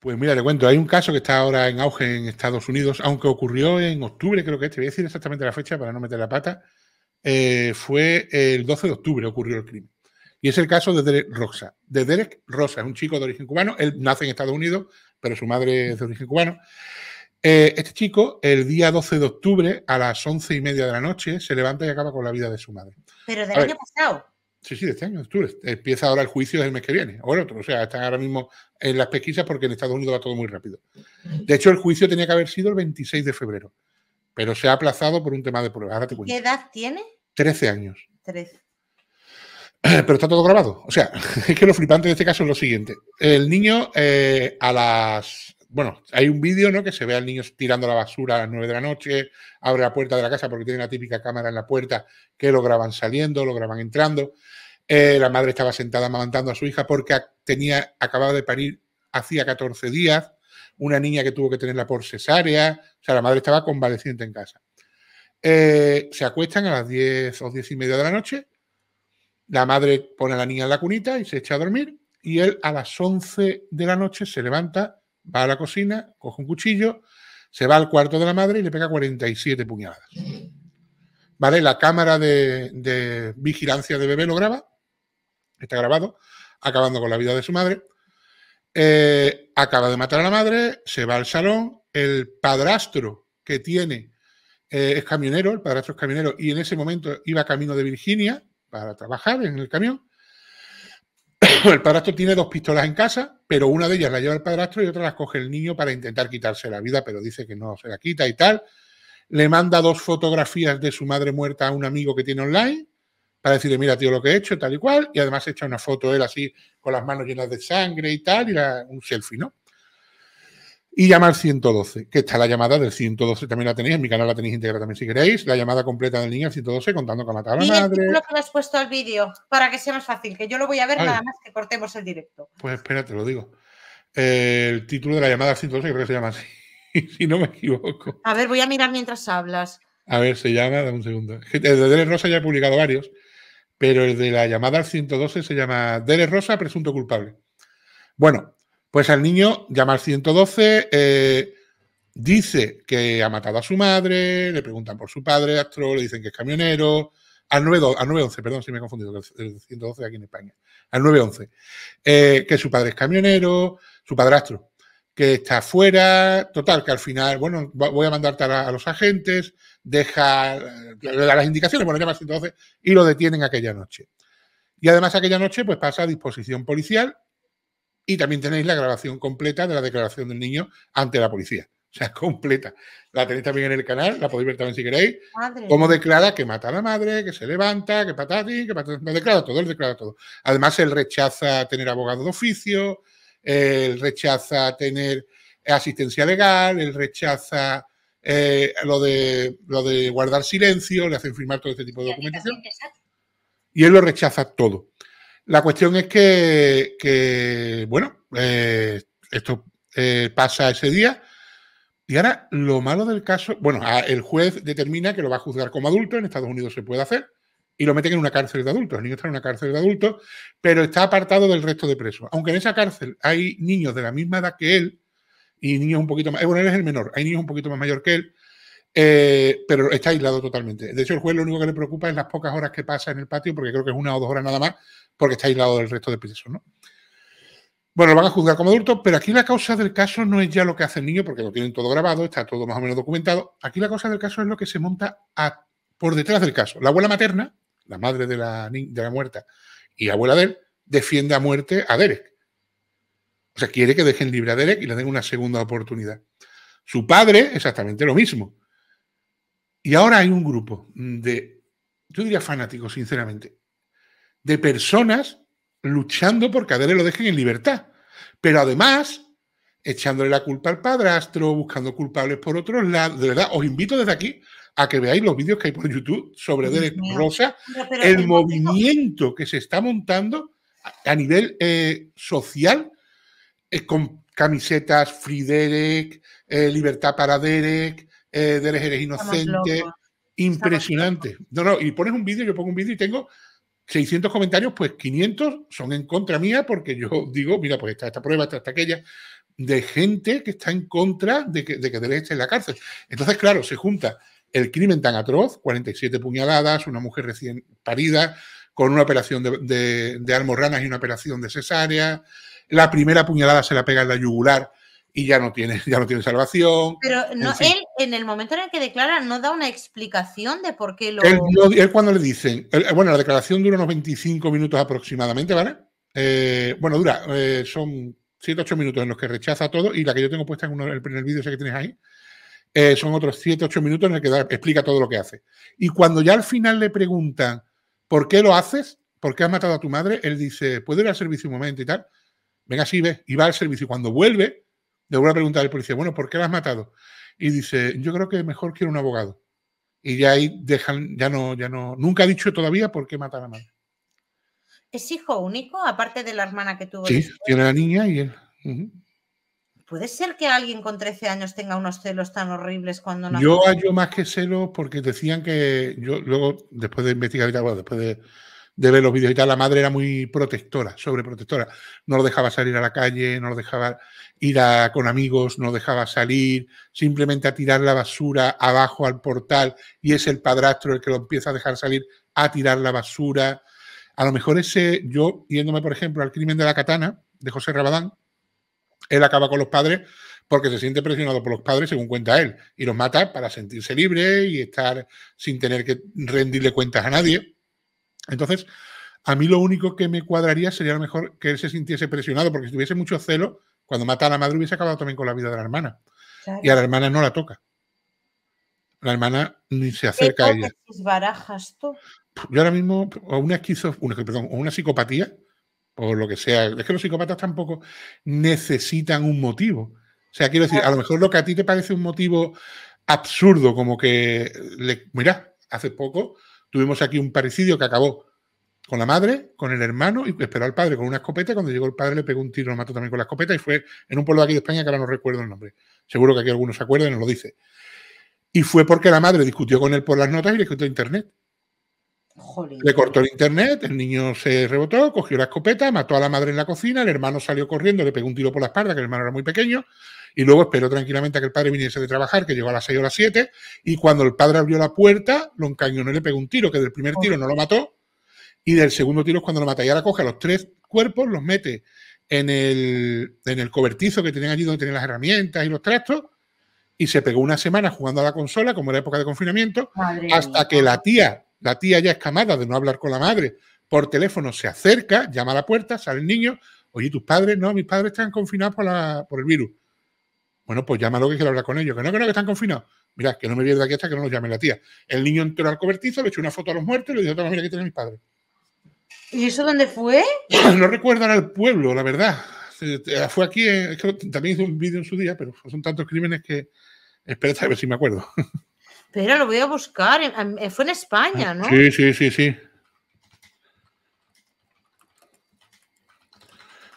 Pues mira, le cuento, hay un caso que está ahora en auge en Estados Unidos, aunque ocurrió en octubre, creo que es, te voy a decir exactamente la fecha para no meter la pata, eh, fue el 12 de octubre ocurrió el crimen. Y es el caso de Derek Rosa. De Derek Rosa, es un chico de origen cubano, él nace en Estados Unidos, pero su madre es de origen cubano. Eh, este chico, el día 12 de octubre, a las once y media de la noche, se levanta y acaba con la vida de su madre. Pero del año pasado. Sí, sí, de este año, Empieza ahora el juicio del mes que viene, o el otro. O sea, están ahora mismo en las pesquisas porque en Estados Unidos va todo muy rápido. De hecho, el juicio tenía que haber sido el 26 de febrero, pero se ha aplazado por un tema de pruebas. ¿Qué edad tiene? 13 años. 13. Pero está todo grabado. O sea, es que lo flipante de este caso es lo siguiente. El niño eh, a las bueno, hay un vídeo, Que se ve al niño tirando la basura a las 9 de la noche, abre la puerta de la casa porque tiene una típica cámara en la puerta que lo graban saliendo, lo graban entrando. Eh, la madre estaba sentada amamantando a su hija porque tenía, acababa de parir hacía 14 días, una niña que tuvo que tenerla por cesárea, o sea, la madre estaba convaleciente en casa. Eh, se acuestan a las 10 o 10 y media de la noche, la madre pone a la niña en la cunita y se echa a dormir, y él a las 11 de la noche se levanta Va a la cocina, coge un cuchillo, se va al cuarto de la madre y le pega 47 puñaladas. ¿Vale? La cámara de, vigilancia de bebé lo graba, está grabado, acabando con la vida de su madre. Eh, acaba de matar a la madre, se va al salón, el padrastro que tiene eh, es camionero, el padrastro es camionero, y en ese momento iba camino de Virginia para trabajar en el camión. el padrastro tiene dos pistolas en casa, pero una de ellas la lleva el padrastro y otra la coge el niño para intentar quitarse la vida, pero dice que no se la quita y tal. Le manda dos fotografías de su madre muerta a un amigo que tiene online para decirle, mira, tío, lo que he hecho, tal y cual, y además echa una foto él así con las manos llenas de sangre y tal, y un selfie, ¿no? y llamar 112, que está la llamada del 112, también la tenéis, en mi canal la tenéis integrada también si queréis, la llamada completa del niño al 112 contando con la la y madre. Y el que le has puesto al vídeo, para que sea más fácil, que yo lo voy a ver nada más que cortemos el directo. Pues espérate, lo digo. Eh, el título de la llamada al 112 creo que se llama así, si no me equivoco. A ver, voy a mirar mientras hablas. A ver, se llama, dame un segundo. El de Dele Rosa ya he publicado varios, pero el de la llamada al 112 se llama Dele Rosa, presunto culpable. Bueno, pues al niño llama al 112, eh, dice que ha matado a su madre, le preguntan por su padre, Astro, le dicen que es camionero. Al 911, al 911 perdón si me he confundido, el 112 aquí en España. Al 911. Eh, que su padre es camionero, su padrastro, que está afuera. Total, que al final, bueno, voy a mandarte a, los agentes, deja eh, las indicaciones, bueno, llama al 112 y lo detienen aquella noche. Y además aquella noche pues pasa a disposición policial y también tenéis la grabación completa de la declaración del niño ante la policía. O sea, completa. La tenéis también en el canal, la podéis ver también si queréis. Cómo declara que mata a la madre, que se levanta, que patate, que patate... Lo declara todo, él declara todo. Además, él rechaza tener abogado de oficio, él rechaza tener asistencia legal, él rechaza eh, lo, de, lo de guardar silencio, le hacen firmar todo este tipo de documentación. Y él lo rechaza todo. La cuestión es que, bueno, eh, esto eh, pasa ese día. Y ahora lo malo del caso, bueno, el juez determina que lo va a juzgar como adulto, en Estados Unidos se puede hacer, y lo meten en una cárcel de adultos. El niño está en una cárcel de adultos, pero está apartado del resto de presos. Aunque en esa cárcel hay niños de la misma edad que él, y niños un poquito más, eh, bueno, él es el menor, hay niños un poquito más mayor que él, eh, pero está aislado totalmente. De hecho, el juez lo único que le preocupa es las pocas horas que pasa en el patio, porque creo que es una o dos horas nada más, porque está aislado del resto de presos, Bueno, lo van a juzgar como adulto, pero aquí la causa del caso no es ya lo que hace el niño, porque lo tienen todo grabado, está todo más o menos documentado. Aquí la causa del caso es lo que se monta por detrás del caso. La abuela materna, la madre de la, de la muerta y abuela de él, defiende a muerte a Derek. O sea, quiere que dejen libre a Derek y le den una segunda oportunidad. Su padre, exactamente lo mismo. Y ahora hay un grupo de, yo diría fanáticos, sinceramente, de personas luchando por que Adele lo dejen en libertad. Pero además, echándole la culpa al padrastro, buscando culpables por otros lados. De verdad, os invito desde aquí a que veáis los vídeos que hay por YouTube sobre Derek Rosa, el movimiento que se está montando a nivel eh, social, eh, con camisetas Free eh, Derek, Libertad para Derek, eh, de Eres Inocente. Impresionante. No, no, y pones un vídeo, yo pongo un vídeo y tengo 600 comentarios, pues 500 son en contra mía, porque yo digo, mira, pues está esta prueba, está esta aquella, de gente que está en contra de que, de que en la cárcel. Entonces, claro, se junta el crimen tan atroz, 47 puñaladas, una mujer recién parida, con una operación de, de, almorranas y una operación de cesárea, la primera puñalada se la pega en la yugular y ya no tiene, ya no tiene salvación. Pero no, en el momento en el que declara no da una explicación de por qué lo... Él, cuando le dicen, eh, bueno, la declaración dura unos 25 minutos aproximadamente, ¿vale? Eh, bueno, dura, eh, son 7, 8 minutos en los que rechaza todo y la que yo tengo puesta en, el primer vídeo ese que tienes ahí, son otros 7, 8 minutos en el que explica todo lo que hace. Y cuando ya al final le preguntan, ¿por qué lo haces? ¿Por qué has matado a tu madre? Él dice, puede ir al servicio un momento y tal? Venga, sí, ve. Y va al servicio. Y cuando vuelve, le vuelve a preguntar al policía, bueno, ¿por qué la has matado? y dice, yo creo que mejor quiero un abogado. Y ya ahí dejan, ya no, ya no, nunca ha dicho todavía por qué matar a la madre. ¿Es hijo único, aparte de la hermana que tuvo? Sí, tiene la niña y él. ¿Puede ser que alguien con 13 años tenga unos celos tan horribles cuando no... Yo hallo más que celos porque decían que, yo luego, después de investigar, y bueno, después de de ver los vídeos y tal, la madre era muy protectora, sobreprotectora. No lo dejaba salir a la calle, no lo dejaba ir a, con amigos, no lo dejaba salir, simplemente a tirar la basura abajo al portal y es el padrastro el que lo empieza a dejar salir a tirar la basura. A lo mejor ese, yo yéndome, por ejemplo, al crimen de la katana de José Rabadán, él acaba con los padres porque se siente presionado por los padres, según cuenta él, y los mata para sentirse libre y estar sin tener que rendirle cuentas a nadie. Entonces, a mí lo único que me cuadraría sería a lo mejor que él se sintiese presionado, porque si tuviese mucho celo, cuando mata a la madre hubiese acabado también con la vida de la hermana. Y a la hermana no la toca. La hermana ni se acerca a ella. barajas tú? Yo ahora mismo, o una, esquizo, una, una psicopatía, o lo que sea. Es que los psicópatas tampoco necesitan un motivo. O sea, quiero decir, a lo mejor lo que a ti te parece un motivo absurdo, como que, le, mira, hace poco Tuvimos aquí un parecido que acabó con la madre, con el hermano y esperó al padre con una escopeta. Cuando llegó el padre le pegó un tiro, lo mató también con la escopeta y fue en un pueblo de aquí de España que ahora no recuerdo el nombre. Seguro que aquí algunos se acuerdan y nos lo dice. Y fue porque la madre discutió con él por las notas y le quitó internet. Le cortó el internet, el niño se rebotó, cogió la escopeta, mató a la madre en la cocina, el hermano salió corriendo, le pegó un tiro por la espalda, que el hermano era muy pequeño, y luego esperó tranquilamente a que el padre viniese de trabajar, que llegó a las 6 o las 7, y cuando el padre abrió la puerta, lo encañonó y le pegó un tiro, que del primer tiro no lo mató, y del segundo tiro es cuando lo mata. Y ahora coge a los tres cuerpos, los mete en el, cobertizo que tenían allí donde tenían las herramientas y los trastos, y se pegó una semana jugando a la consola, como era época de confinamiento, hasta que la tía, la tía ya escamada de no hablar con la madre, por teléfono se acerca, llama a la puerta, sale el niño, oye, tus padres, no, mis padres están confinados por el virus. Bueno, pues llámalo que quiero hablar con ellos. Que no, que no, que están confinados. Mira, que no me pierda aquí hasta que no los llame la tía. El niño entró al cobertizo, le echó una foto a los muertos y le dijo, toma, mira, aquí tiene mi padre. ¿Y eso dónde fue? No recuerdo era el pueblo, la verdad. Eh, fue aquí, eh, también hizo un vídeo en su día, pero son tantos crímenes que... Espera, a ver si me acuerdo. Pero lo voy a buscar. Fue en España, ah, ¿no? Sí, sí, sí, sí.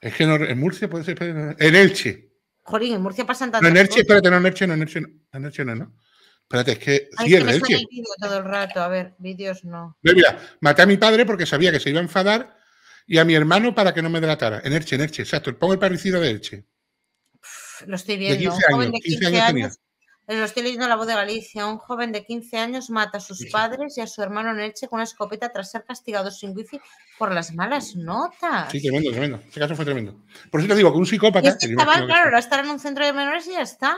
Es que en Murcia puede ser en Elche. Jolín, en Murcia pasan tanto. No, Erche espérate, no, en Erche, no, en no. no, no. Espérate, es que sí, es el vídeo todo el rato, a ver, vídeos no. Mira, maté a mi padre porque sabía que se iba a enfadar y a mi hermano para que no me delatara. En Erche, en Erche, exacto. Pongo el parricido de Erche. Lo estoy viendo. De 15 años, de 15, lo estoy leyendo la voz de Galicia, un joven de 15 años mata a sus padres y a su hermano en con una escopeta tras ser castigado sin wifi por las malas notas. Sí, tremendo, tremendo. Este caso fue tremendo. Por eso te digo que un psicópata. este chaval, claro, a estar en un centro de menores y ya está.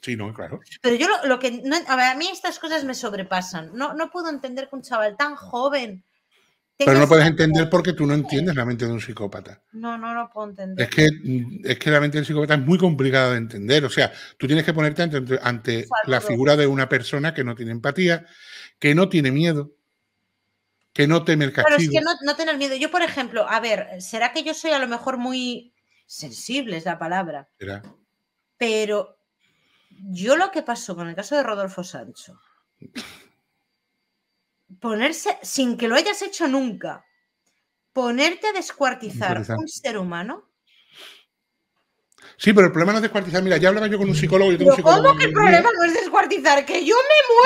Sí, no, claro. Pero yo lo, que. a, mí estas cosas me sobrepasan. No, no puedo entender que un chaval tan joven pero no puedes entender porque tú no entiendes la mente de un psicópata. No, no lo puedo entender. Es que, es que la mente del psicópata es muy complicada de entender. O sea, tú tienes que ponerte ante, la figura de una persona que no tiene empatía, que no tiene miedo, que no teme el castigo. Pero es que no, tener miedo. Yo, por ejemplo, a ver, ¿será que yo soy a lo mejor muy sensible, es la palabra? Pero yo lo que pasó con el caso de Rodolfo Sancho ponerse, sin que lo hayas hecho nunca, ponerte a descuartizar un ser humano. Sí, pero el problema no es descuartizar. Mira, ya hablaba yo con un psicólogo. Yo tengo un psicólogo ¿Cómo que el problema no es descuartizar? ¡Que yo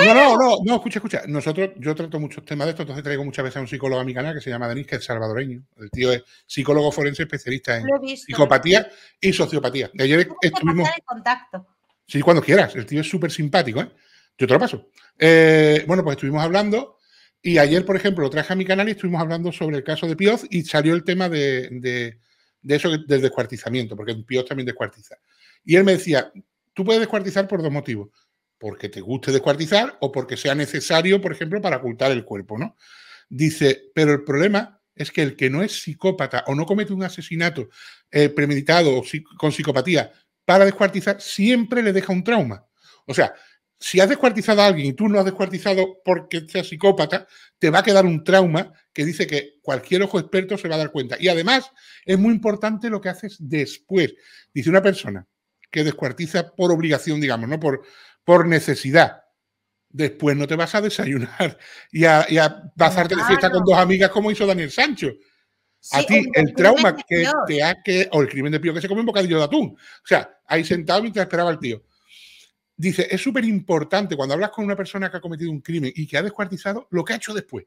me muero! No, no, no, escucha, escucha. Nosotros, yo trato muchos temas de esto, entonces traigo muchas veces a un psicólogo a mi canal que se llama Denis, que es salvadoreño. El tío es psicólogo forense especialista en psicopatía y sociopatía. De ayer estuvimos. contacto. Sí, cuando quieras. El tío es súper simpático, ¿eh? Yo te lo paso. Eh, bueno, pues estuvimos hablando y ayer, por ejemplo, lo traje a mi canal y estuvimos hablando sobre el caso de Pioz y salió el tema de, eso del descuartizamiento, porque Pioz también descuartiza. Y él me decía, tú puedes descuartizar por dos motivos, porque te guste descuartizar o porque sea necesario, por ejemplo, para ocultar el cuerpo, ¿no? Dice, pero el problema es que el que no es psicópata o no comete un asesinato eh, premeditado o con psicopatía para descuartizar, siempre le deja un trauma. O sea, si has descuartizado a alguien y tú no has descuartizado porque seas psicópata, te va a quedar un trauma que dice que cualquier ojo experto se va a dar cuenta. Y además, es muy importante lo que haces después. Dice una persona que descuartiza por obligación, digamos, no por, por necesidad. Después no te vas a desayunar y a, pasarte de fiesta con dos amigas como hizo Daniel Sancho. a ti, el, trauma que te ha que. O el crimen de pío que se come un bocadillo de atún. O sea, ahí sentado mientras esperaba al tío dice, es súper importante cuando hablas con una persona que ha cometido un crimen y que ha descuartizado lo que ha hecho después.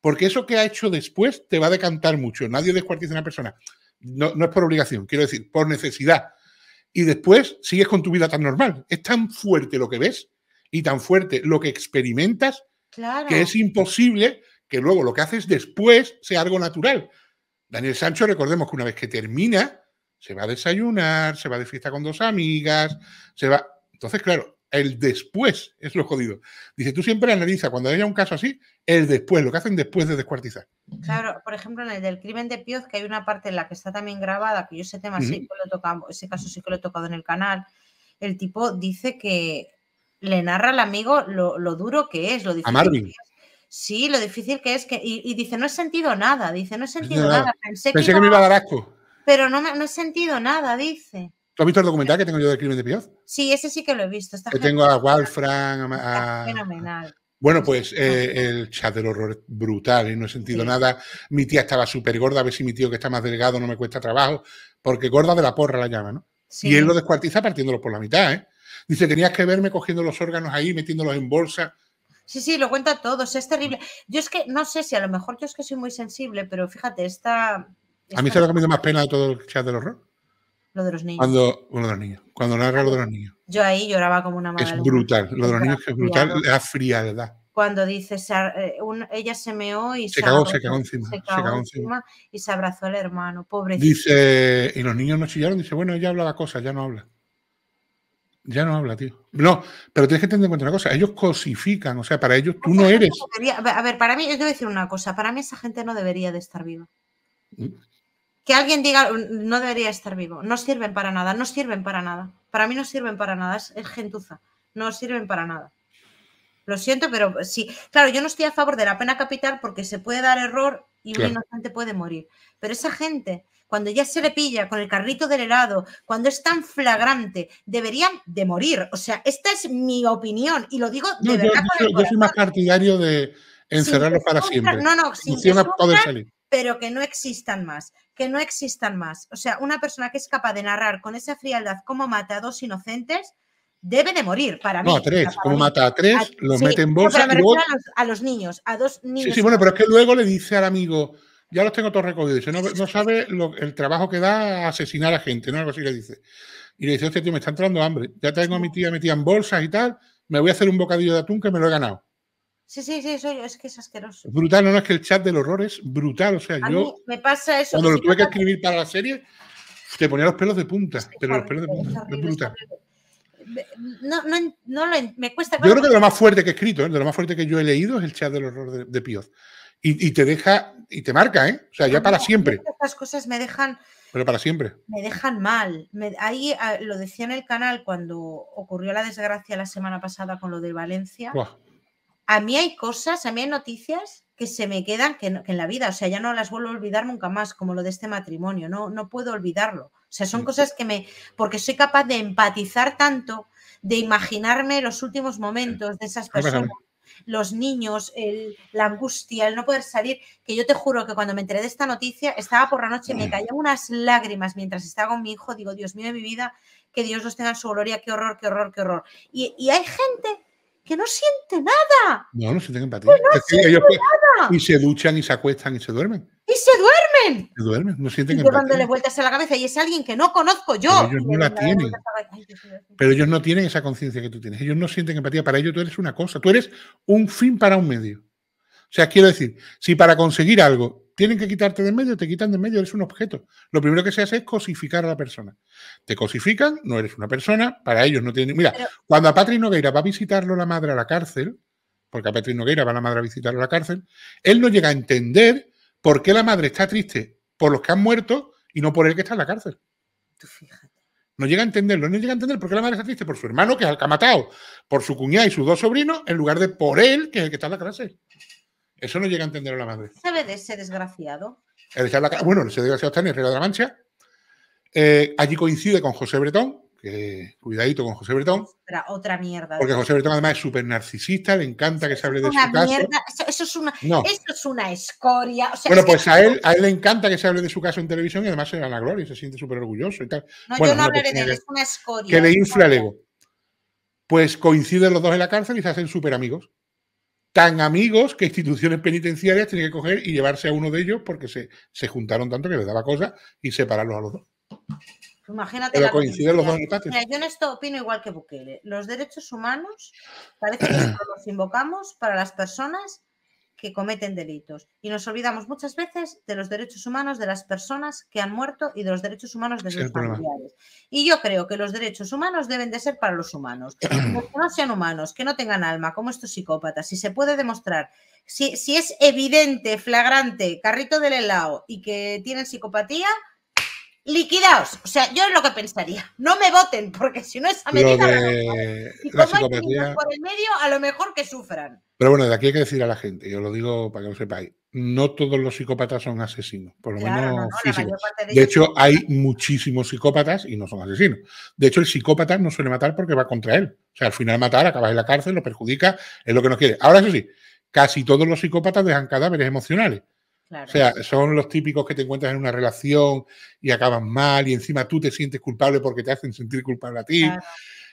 Porque eso que ha hecho después te va a decantar mucho. Nadie descuartiza a una persona. No, no es por obligación, quiero decir, por necesidad. Y después sigues con tu vida tan normal. Es tan fuerte lo que ves y tan fuerte lo que experimentas que es imposible que luego lo que haces después sea algo natural. Daniel Sancho, recordemos que una vez que termina, se va a desayunar, se va de fiesta con dos amigas, se va entonces, claro, el después es lo jodido. Dice, tú siempre analiza cuando haya un caso así, el después, lo que hacen después de descuartizar. Claro, por ejemplo, en el del crimen de Pioz, que hay una parte en la que está también grabada, que yo ese tema sí que lo tocamos, ese caso sí que lo he tocado en el canal, el tipo dice que le narra al amigo lo, duro que es, lo difícil. A Marvin. Sí, lo difícil que es que. Y, dice, no he sentido nada, dice, no he sentido nada. Pensé, que, me iba a dar asco. Pero no, no he sentido nada, dice. ¿Tú has visto el documental que tengo yo de Crimen de Pioz? Sí, ese sí que lo he visto. que tengo a Walfran, a, fenomenal. Bueno, pues eh, el chat del horror es brutal y no he sentido nada. Mi tía estaba súper gorda, a ver si mi tío que está más delgado no me cuesta trabajo, porque gorda de la porra la llama, ¿no? Y él lo descuartiza partiéndolo por la mitad, ¿eh? Dice, tenías que verme cogiendo los órganos ahí, metiéndolos en bolsa. Sí, sí, lo cuenta todo. es terrible. Yo es que no sé si a lo mejor yo es que soy muy sensible, pero fíjate, esta... A mí se lo ha comido más pena de todo el chat del horror. Lo de los niños. Cuando, los Cuando narra lo de los niños. Yo ahí lloraba como una madre. Es brutal. Lo de los niños es brutal. de frialdad. Cuando dice, eh, ella se meó y se, cagó, se cagó encima. Se cagó, encima y se abrazó al hermano. pobre Dice, y los niños no chillaron. Dice, bueno, ella la cosa ya no habla. Ya no habla, tío. No, pero tienes que tener en cuenta una cosa. Ellos cosifican, o sea, para ellos tú no eres. A ver, para mí, yo quiero decir una cosa. Para mí esa gente no debería de estar viva. Mm que alguien diga, no debería estar vivo, no sirven para nada, no sirven para nada. Para mí no sirven para nada, es, gentuza, no sirven para nada. Lo siento, pero sí, claro, yo no estoy a favor de la pena capital porque se puede dar error y un inocente puede morir. Pero esa gente, cuando ya se le pilla con el carrito del helado, cuando es tan flagrante, deberían de morir. O sea, esta es mi opinión y lo digo de verdad. Yo, soy más partidario de encerrarlo para siempre. No, no, salir pero que no existan más, que no existan más. O sea, una persona que es capaz de narrar con esa frialdad cómo mata a dos inocentes debe de morir, para mí. No, a tres, como mata a tres, los mete en bolsa. a, los, niños, a dos niños. Sí, sí, bueno, pero es que luego le dice al amigo, ya los tengo todos recogidos, no, sabe el trabajo que da asesinar a gente, ¿no? Algo así le dice. Y le dice, hostia, tío, me está entrando hambre, ya tengo a mi tía metida en bolsas y tal, me voy a hacer un bocadillo de atún que me lo he ganado. Sí, sí, sí, es que es asqueroso. Brutal, no, es que el chat del horror es brutal. O sea, yo. me pasa eso. Cuando lo tuve que escribir para la serie, te ponía los pelos de punta. pero los pelos de punta. Es, brutal. No, no, no me cuesta. Yo creo que lo más fuerte que he escrito, ¿eh? lo más fuerte que yo he leído es el chat del horror de, de Y, te deja, y te marca, ¿eh? O sea, ya para siempre. Estas cosas me dejan. Pero para siempre. Me dejan mal. ahí ah, lo decía en el canal cuando ocurrió la desgracia la semana pasada con lo de Valencia a mí hay cosas, a mí hay noticias que se me quedan que, en la vida, o sea, ya no las vuelvo a olvidar nunca más, como lo de este matrimonio, no, no puedo olvidarlo. O sea, son cosas que me, porque soy capaz de empatizar tanto, de imaginarme los últimos momentos de esas personas, los niños, la angustia, el no poder salir, que yo te juro que cuando me enteré de esta noticia, estaba por la noche y me mm. caían unas lágrimas mientras estaba con mi hijo, digo, Dios mío de mi vida, que Dios los tenga en su gloria, qué horror, qué horror, qué horror. y hay gente que no siente nada. No, no sienten empatía. Pues pues, nada. Y se duchan y se acuestan y se duermen. Y se duermen. Se duermen, no sienten y empatía. dándole vueltas a la cabeza y es alguien que no conozco yo. Pero ellos no la tienen. Pero ellos no tienen esa conciencia que tú tienes. Ellos no sienten empatía. Para ellos tú eres una cosa. Tú eres un fin para un medio. O sea, quiero decir, si para conseguir algo tienen que quitarte de medio, te quitan de en medio, eres un objeto. Lo primero que se hace es cosificar a la persona. Te cosifican, no eres una persona, para ellos no tienen. Mira, cuando a Patrick Nogueira va a visitarlo la madre a la cárcel, porque a Patrick Nogueira va la madre a visitarlo a la cárcel, él no llega a entender por qué la madre está triste por los que han muerto y no por el que está en la cárcel. No llega a entenderlo, no llega a entender por qué la madre está triste por su hermano, que es el que ha matado, por su cuñada y sus dos sobrinos, en lugar de por él, que es el que está en la cárcel. Eso no llega a entender a la madre. ¿Sabe de ese desgraciado? bueno, ese desgraciado está en el Río de la Mancha. Eh, allí coincide con José Bretón, que cuidadito con José Bretón. Otra, otra mierda. Porque José Bretón además es súper narcisista, le encanta que se hable de su caso. Eso, es una, eso es una escoria. bueno, pues a, él, a él le encanta que se hable de su caso en televisión y además se gana gloria y se siente súper orgulloso y tal. No, yo no hablaré pues de él, es una escoria. Que le infla el ego. Pues coinciden los dos en la cárcel y se hacen súper amigos tan amigos que instituciones penitenciarias tienen que coger y llevarse a uno de ellos porque se, se juntaron tanto que les daba cosa y separarlos a los dos. Pues imagínate. Pero coinciden los dos Mira, yo en esto opino igual que Bukele. Los derechos humanos parece que los invocamos para las personas que cometen delitos y nos olvidamos muchas veces de los derechos humanos de las personas que han muerto y de los derechos humanos de los sus familiares. Y yo creo que los derechos humanos deben de ser para los humanos. que no sean humanos, que no tengan alma, como estos psicópatas, si se puede demostrar, si, si es evidente, flagrante, carrito del helado y que tienen psicopatía, liquidaos. O sea, yo es lo que pensaría. No me voten, porque si no esa medida... De... Y como por el medio, a lo mejor que sufran. Pero bueno, de aquí hay que decir a la gente, yo lo digo para que lo sepáis, no todos los psicópatas son asesinos, por lo menos De, hecho, hay muchísimos psicópatas y no son asesinos. De hecho, el psicópata no suele matar porque va contra él. O sea, al final matar, acabas en la cárcel, lo perjudica, es lo que nos quiere. Ahora, eso sí, casi todos los psicópatas dejan cadáveres emocionales. O sea, son los típicos que te encuentras en una relación y acaban mal y encima tú te sientes culpable porque te hacen sentir culpable a ti.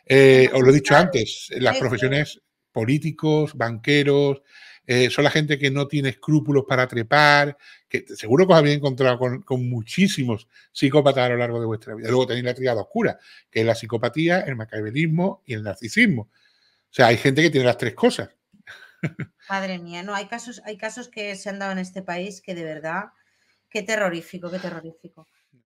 Eh, os lo he dicho antes, las profesiones políticos, banqueros, eh, son la gente que no tiene escrúpulos para trepar, que seguro que os habéis encontrado con, muchísimos psicópatas a lo largo de vuestra vida. Luego tenéis la triada oscura, que es la psicopatía, el maquiavelismo y el narcisismo. O sea, hay gente que tiene las tres cosas. Madre mía, no, hay casos, hay casos que se han dado en este país que de verdad, qué terrorífico, qué terrorífico.